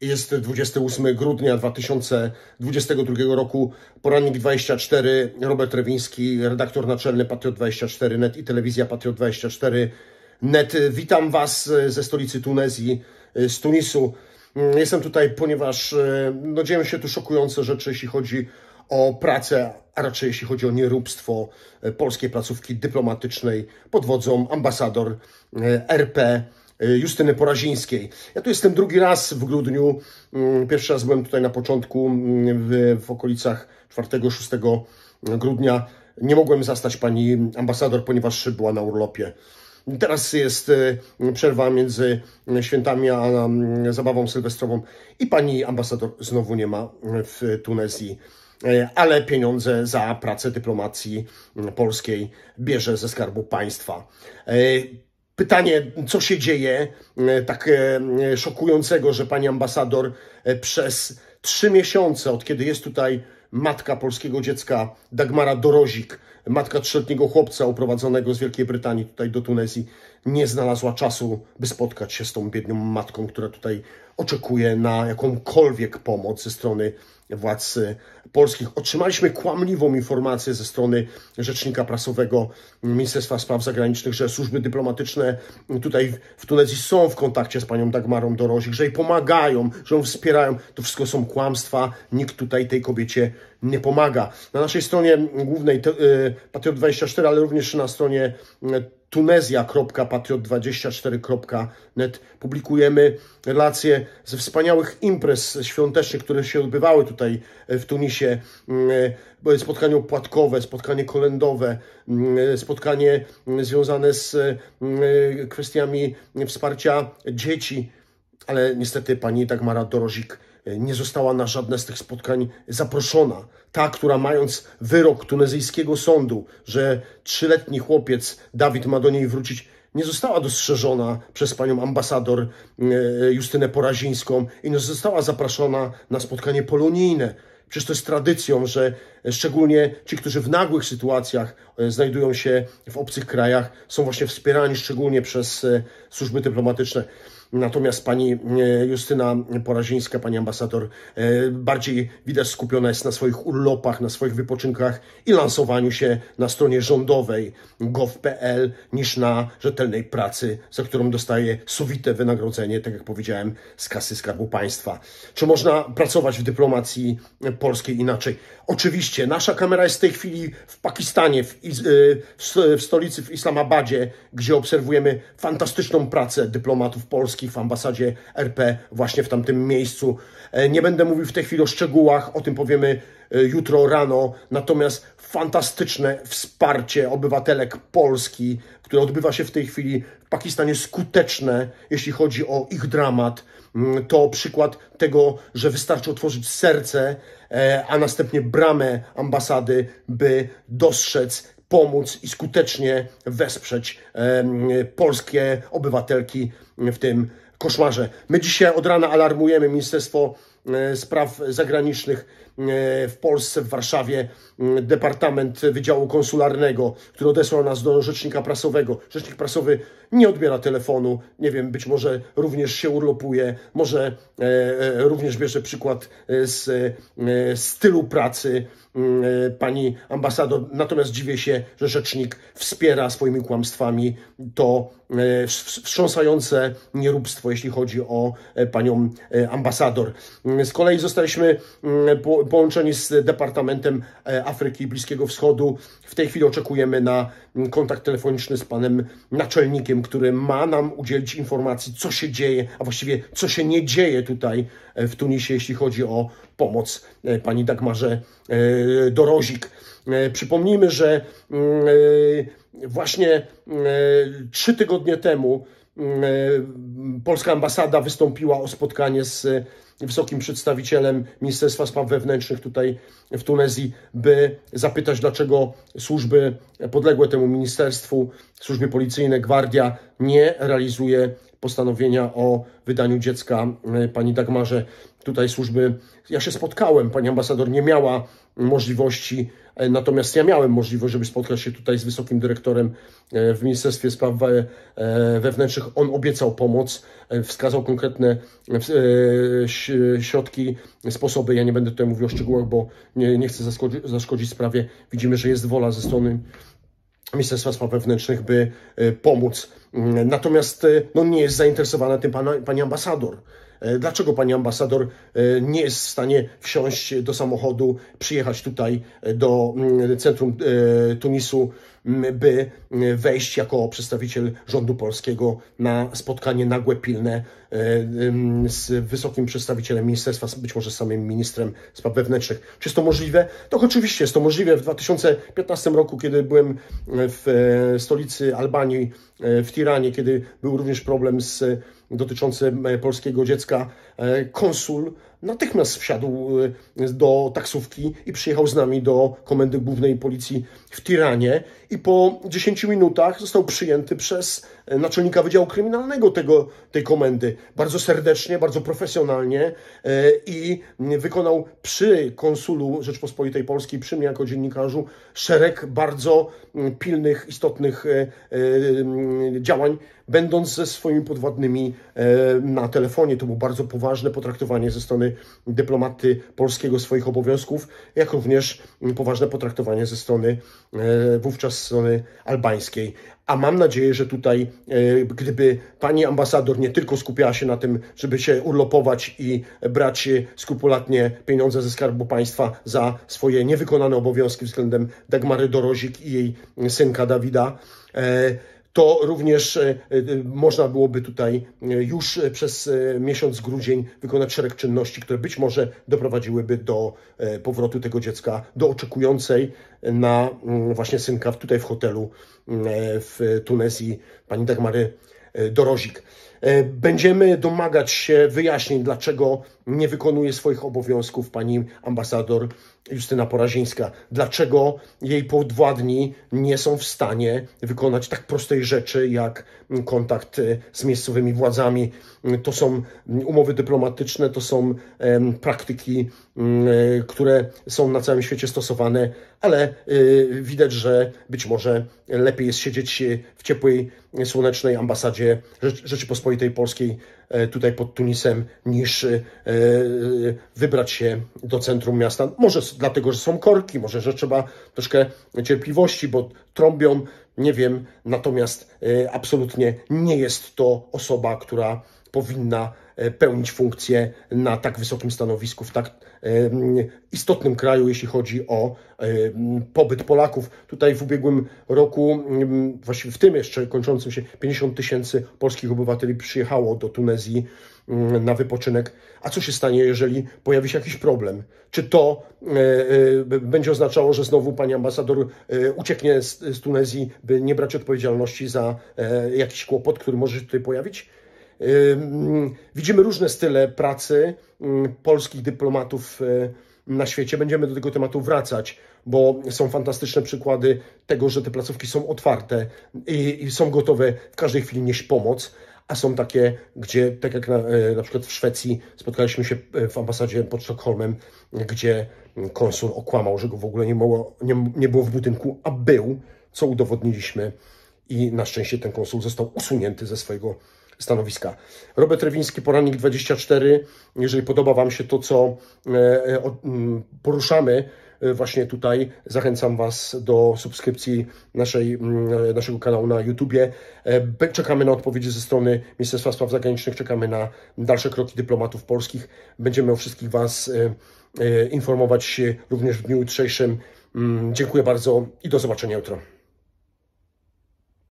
Jest 28 grudnia 2022 roku, porannik 24, Robert Rewiński, redaktor naczelny Patriot24.net i telewizja Patriot24.net. Witam Was e, ze stolicy Tunezji, e, z Tunisu. Mm, jestem tutaj, ponieważ e, no, dzieją się tu szokujące rzeczy, jeśli chodzi o pracę, a raczej jeśli chodzi o nieróbstwo polskiej placówki dyplomatycznej pod wodzą ambasador RP Justyny Porazińskiej. Ja tu jestem drugi raz w grudniu. Mm, pierwszy raz byłem tutaj na początku mm, w, w okolicach 4-6 grudnia. Nie mogłem zastać pani ambasador, ponieważ była na urlopie. Teraz jest e, przerwa między świętami a mm, zabawą sylwestrową i pani ambasador znowu nie ma w Tunezji e, ale pieniądze za pracę dyplomacji polskiej bierze ze skarbu państwa. E, Pytanie, co się dzieje e, tak e, szokującego, że pani ambasador e, przez trzy miesiące, od kiedy jest tutaj matka polskiego dziecka Dagmara Dorozik, matka trzyletniego chłopca uprowadzonego z Wielkiej Brytanii tutaj do Tunezji, nie znalazła czasu, by spotkać się z tą biedną matką, która tutaj oczekuje na jakąkolwiek pomoc ze strony władz polskich. Otrzymaliśmy kłamliwą informację ze strony rzecznika prasowego Ministerstwa Spraw Zagranicznych, że służby dyplomatyczne tutaj w Tunezji są w kontakcie z panią Dagmarą Dorozik, że jej pomagają, że ją wspierają. To wszystko są kłamstwa. Nikt tutaj tej kobiecie nie pomaga. Na naszej stronie głównej y, Patriot24, ale również na stronie y, tunezja.patriot24.net publikujemy relacje ze wspaniałych imprez świątecznych, które się odbywały tutaj e, w Tunisie. Mm, e, spotkanie opłatkowe, mm, e, spotkanie kolendowe, mm, spotkanie związane z kwestiami wsparcia dzieci ale niestety pani Dagmara Dorozik e, nie została na żadne z tych spotkań zaproszona. Ta, która mając wyrok tunezyjskiego sądu, że trzyletni chłopiec Dawid ma do niej wrócić, nie została dostrzeżona przez panią ambasador e, Justynę Porazińską i nie została zaproszona na spotkanie polonijne. Przecież to jest tradycją, że szczególnie ci, którzy w nagłych sytuacjach e, znajdują się w obcych krajach, są właśnie wspierani szczególnie przez służby dyplomatyczne. Natomiast pani e, Justyna Porazińska, pani ambasador, e, bardziej widać skupiona jest na swoich urlopach, na swoich wypoczynkach i lansowaniu się na stronie rządowej gov.pl niż na rzetelnej pracy, za którą dostaje sowite wynagrodzenie, tak jak powiedziałem, z kasy Skarbu Państwa. Czy można pracować w dyplomacji polskiej inaczej? Oczywiście, nasza kamera jest w tej chwili w Pakistanie, w, e, w stolicy, w Islamabadzie, gdzie obserwujemy fantastyczną pracę dyplomatów polskich w ambasadzie RP właśnie w tamtym miejscu. E, nie będę mówił w tej chwili o szczegółach, o tym powiemy e, jutro rano. Natomiast fantastyczne wsparcie obywatelek Polski, które odbywa się w tej chwili w Pakistanie, skuteczne, jeśli chodzi o ich dramat. Mm, to przykład tego, że wystarczy otworzyć serce, e, a następnie bramę ambasady, by dostrzec pomóc i skutecznie wesprzeć polskie obywatelki w tym koszmarze. My dzisiaj od rana alarmujemy Ministerstwo e, Spraw Zagranicznych E, w Polsce, w Warszawie, Departament Wydziału Konsularnego, który odesłał nas do rzecznika prasowego. Rzecznik prasowy nie odbiera telefonu, nie wiem, być może również się urlopuje, może e, e, również bierze przykład z stylu pracy pani ambasador. Natomiast dziwię się, że rzecznik wspiera swoimi kłamstwami to wstrząsające nieróbstwo, jeśli chodzi o panią ambasador. Z kolei zostaliśmy połączenie z Departamentem e, Afryki i Bliskiego Wschodu. W tej chwili oczekujemy na mm, kontakt telefoniczny z panem naczelnikiem, który ma nam udzielić informacji, co się dzieje, a właściwie co się nie dzieje tutaj e, w Tunisie, jeśli chodzi o pomoc e, pani Dagmarze Dorozik. Przypomnijmy, że mm, właśnie trzy tygodnie temu mm, polska ambasada wystąpiła o spotkanie z wysokim przedstawicielem Ministerstwa Spraw Wewnętrznych tutaj w Tunezji, by zapytać, dlaczego służby podległe temu ministerstwu, służby policyjne, gwardia nie realizuje postanowienia o wydaniu dziecka e, pani Dagmarze. Tutaj służby, ja się spotkałem, pani ambasador nie miała możliwości. E, natomiast ja miałem możliwość, żeby spotkać się tutaj z wysokim dyrektorem e, w Ministerstwie Spraw e, Wewnętrznych. On obiecał pomoc, wskazał konkretne środki, sposoby. Ja nie będę tutaj mówił o szczegółach, bo nie, nie chcę zaszkodzić sprawie. Widzimy, że jest wola ze strony Ministerstwa Spraw Wewnętrznych, by pomóc. Mm, natomiast no, nie jest zainteresowana tym pana, pani ambasador. E, dlaczego pani ambasador e, nie jest w stanie wsiąść do samochodu, przyjechać tutaj e, do mm, centrum Tunisu, by wejść jako przedstawiciel rządu polskiego na spotkanie nagłe, pilne z wysokim przedstawicielem ministerstwa, być może z samym ministrem spraw wewnętrznych. Czy jest to możliwe? To oczywiście jest to możliwe. W 2015 roku, kiedy byłem w stolicy Albanii, w Tiranie, kiedy był również problem z dotyczący e, polskiego dziecka e, konsul natychmiast wsiadł y, do taksówki i przyjechał z nami do Komendy Głównej Policji w Tiranie i po 10 minutach został przyjęty przez y, naczelnika Wydziału Kryminalnego tego, tej komendy. Bardzo serdecznie, bardzo profesjonalnie y, i wykonał przy konsulu Rzeczpospolitej Polskiej, przy mnie jako dziennikarzu, szereg bardzo pilnych, istotnych działań, będąc ze swoimi podwładnymi na telefonie. To było bardzo poważne potraktowanie ze strony dyplomaty polskiego swoich obowiązków, jak również poważne potraktowanie ze strony e, wówczas strony albańskiej. A mam nadzieję, że tutaj, e, gdyby pani ambasador nie tylko skupiała się na tym, żeby się urlopować i brać skrupulatnie pieniądze ze skarbu państwa za swoje niewykonane obowiązki względem Dagmary Dorozik i jej synka Dawida, e, to również e, e, można byłoby tutaj e, już przez miesiąc grudzień wykonać szereg czynności, które być może doprowadziłyby do powrotu tego dziecka, do oczekującej na mm, właśnie synka tutaj w hotelu mm, w Tunezji pani Dagmary Dorozik. Będziemy domagać się wyjaśnień, dlaczego nie wykonuje swoich obowiązków pani ambasador Justyna Porazińska, dlaczego jej podwładni nie są w stanie wykonać tak prostej rzeczy jak kontakt e, z miejscowymi władzami. To są umowy dyplomatyczne, to są praktyki, e, które są na całym świecie stosowane ale y, widać, że być może lepiej jest siedzieć y, w ciepłej, y, słonecznej ambasadzie Rzeczypospolitej Polskiej e, tutaj pod Tunisem, niż wybrać się do centrum miasta. Może dlatego, że są korki, może, że trzeba troszkę cierpliwości, bo trąbią, nie wiem. Natomiast absolutnie nie jest to osoba, która powinna e, pełnić funkcję na tak wysokim stanowisku, w tak e, istotnym kraju, jeśli chodzi o e, pobyt Polaków. Tutaj w ubiegłym roku, właściwie w tym jeszcze kończącym się, 50 tysięcy polskich obywateli przyjechało do Tunezji na wypoczynek. A co się stanie, jeżeli pojawi się jakiś problem? Czy to będzie oznaczało, że znowu pani ambasador ucieknie z Tunezji, by nie brać odpowiedzialności za jakiś kłopot, który może się tutaj pojawić? Widzimy różne style pracy polskich dyplomatów na świecie. Będziemy do tego tematu wracać, bo są fantastyczne przykłady tego, że te placówki są otwarte i, są gotowe w każdej chwili nieść pomoc a są takie, gdzie, tak jak na, e, na, przykład w Szwecji, spotkaliśmy się e, w ambasadzie pod Sztokholmem, gdzie mm, konsul okłamał, że go w ogóle nie było, nie, nie było w budynku, a był, co udowodniliśmy i na szczęście ten konsul został usunięty ze swojego stanowiska. Robert Rewiński, Poranik 24. Jeżeli podoba Wam się to, co e, e, mm, poruszamy, e, właśnie tutaj zachęcam Was do subskrypcji naszej, mm, naszego kanału na YouTubie. Czekamy na odpowiedzi ze strony Ministerstwa Spraw Zagranicznych, czekamy na dalsze kroki dyplomatów polskich. Będziemy o wszystkich Was informować również w dniu jutrzejszym. Mm, dziękuję bardzo i do zobaczenia jutro.